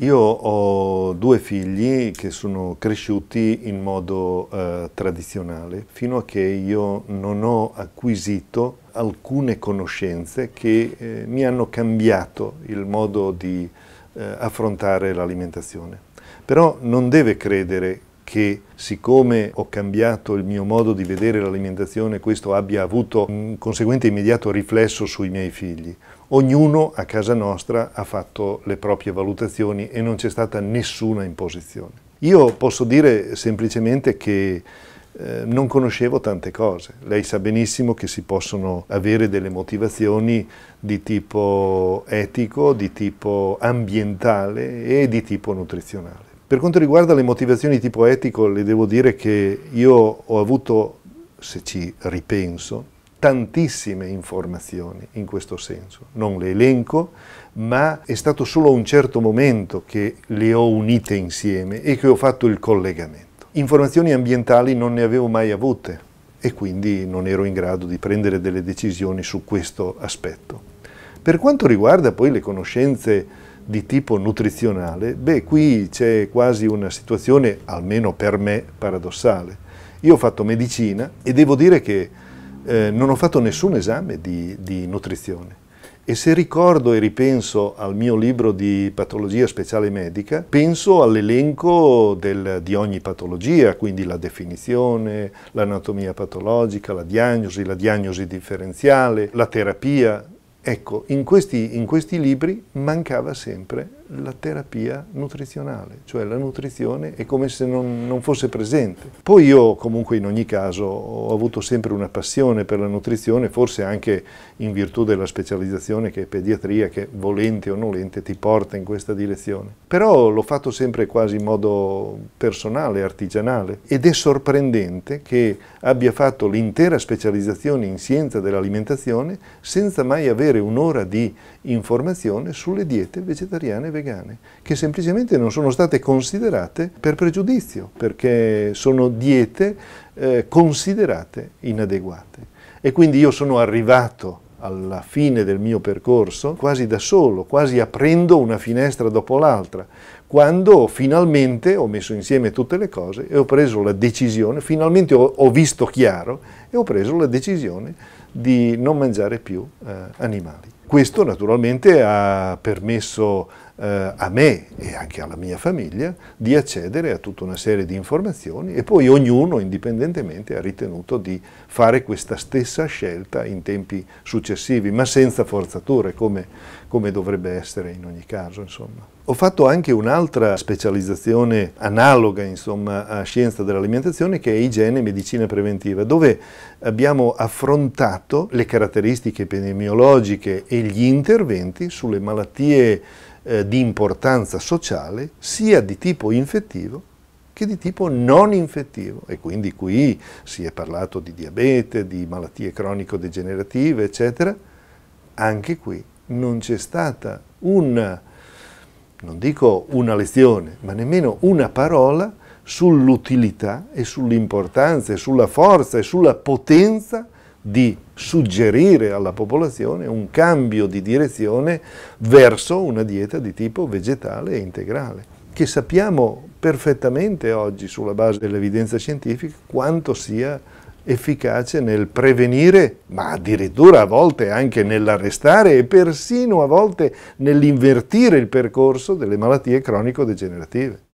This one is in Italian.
Io ho due figli che sono cresciuti in modo eh, tradizionale, fino a che io non ho acquisito alcune conoscenze che eh, mi hanno cambiato il modo di eh, affrontare l'alimentazione. Però non deve credere che siccome ho cambiato il mio modo di vedere l'alimentazione, questo abbia avuto un conseguente immediato riflesso sui miei figli. Ognuno a casa nostra ha fatto le proprie valutazioni e non c'è stata nessuna imposizione. Io posso dire semplicemente che eh, non conoscevo tante cose. Lei sa benissimo che si possono avere delle motivazioni di tipo etico, di tipo ambientale e di tipo nutrizionale. Per quanto riguarda le motivazioni di tipo etico, le devo dire che io ho avuto, se ci ripenso, tantissime informazioni in questo senso. Non le elenco, ma è stato solo a un certo momento che le ho unite insieme e che ho fatto il collegamento. Informazioni ambientali non ne avevo mai avute e quindi non ero in grado di prendere delle decisioni su questo aspetto. Per quanto riguarda poi le conoscenze di tipo nutrizionale, beh qui c'è quasi una situazione, almeno per me, paradossale. Io ho fatto medicina e devo dire che eh, non ho fatto nessun esame di, di nutrizione. E se ricordo e ripenso al mio libro di patologia speciale medica, penso all'elenco di ogni patologia, quindi la definizione, l'anatomia patologica, la diagnosi, la diagnosi differenziale, la terapia, Ecco, in questi, in questi libri mancava sempre la terapia nutrizionale, cioè la nutrizione è come se non, non, fosse presente. Poi io comunque in ogni caso ho avuto sempre una passione per la nutrizione, forse anche in virtù della specializzazione che è pediatria, che volente o nolente ti porta in questa direzione. Però l'ho fatto sempre quasi in modo personale, artigianale ed è sorprendente che abbia fatto l'intera specializzazione in scienza dell'alimentazione senza mai avere un'ora di informazione sulle diete vegetariane e vegane vegane, che semplicemente non sono state considerate per pregiudizio, perché sono diete eh, considerate inadeguate. E quindi io sono arrivato alla fine del mio percorso quasi da solo, quasi aprendo una finestra dopo l'altra, quando finalmente ho messo insieme tutte le cose e ho preso la decisione, finalmente ho, ho visto chiaro e ho preso la decisione di non mangiare più eh, animali. Questo naturalmente ha permesso eh, a me e anche alla mia famiglia di accedere a tutta una serie di informazioni e poi ognuno indipendentemente ha ritenuto di fare questa stessa scelta in tempi successivi, ma senza forzature come, come dovrebbe essere in ogni caso. Insomma. Ho fatto anche un'altra specializzazione analoga insomma, a scienza dell'alimentazione che è igiene e medicina preventiva, dove abbiamo affrontato le caratteristiche epidemiologiche e gli interventi sulle malattie eh, di importanza sociale, sia di tipo infettivo che di tipo non infettivo e quindi qui si è parlato di diabete, di malattie cronico-degenerative, eccetera. Anche qui non c'è stata una non dico una lezione, ma nemmeno una parola sull'utilità e sull'importanza e sulla forza e sulla potenza di suggerire alla popolazione un cambio di direzione verso una dieta di tipo vegetale e integrale, che sappiamo perfettamente oggi sulla base dell'evidenza scientifica quanto sia efficace nel prevenire, ma addirittura a volte anche nell'arrestare e persino a volte nell'invertire il percorso delle malattie cronico-degenerative.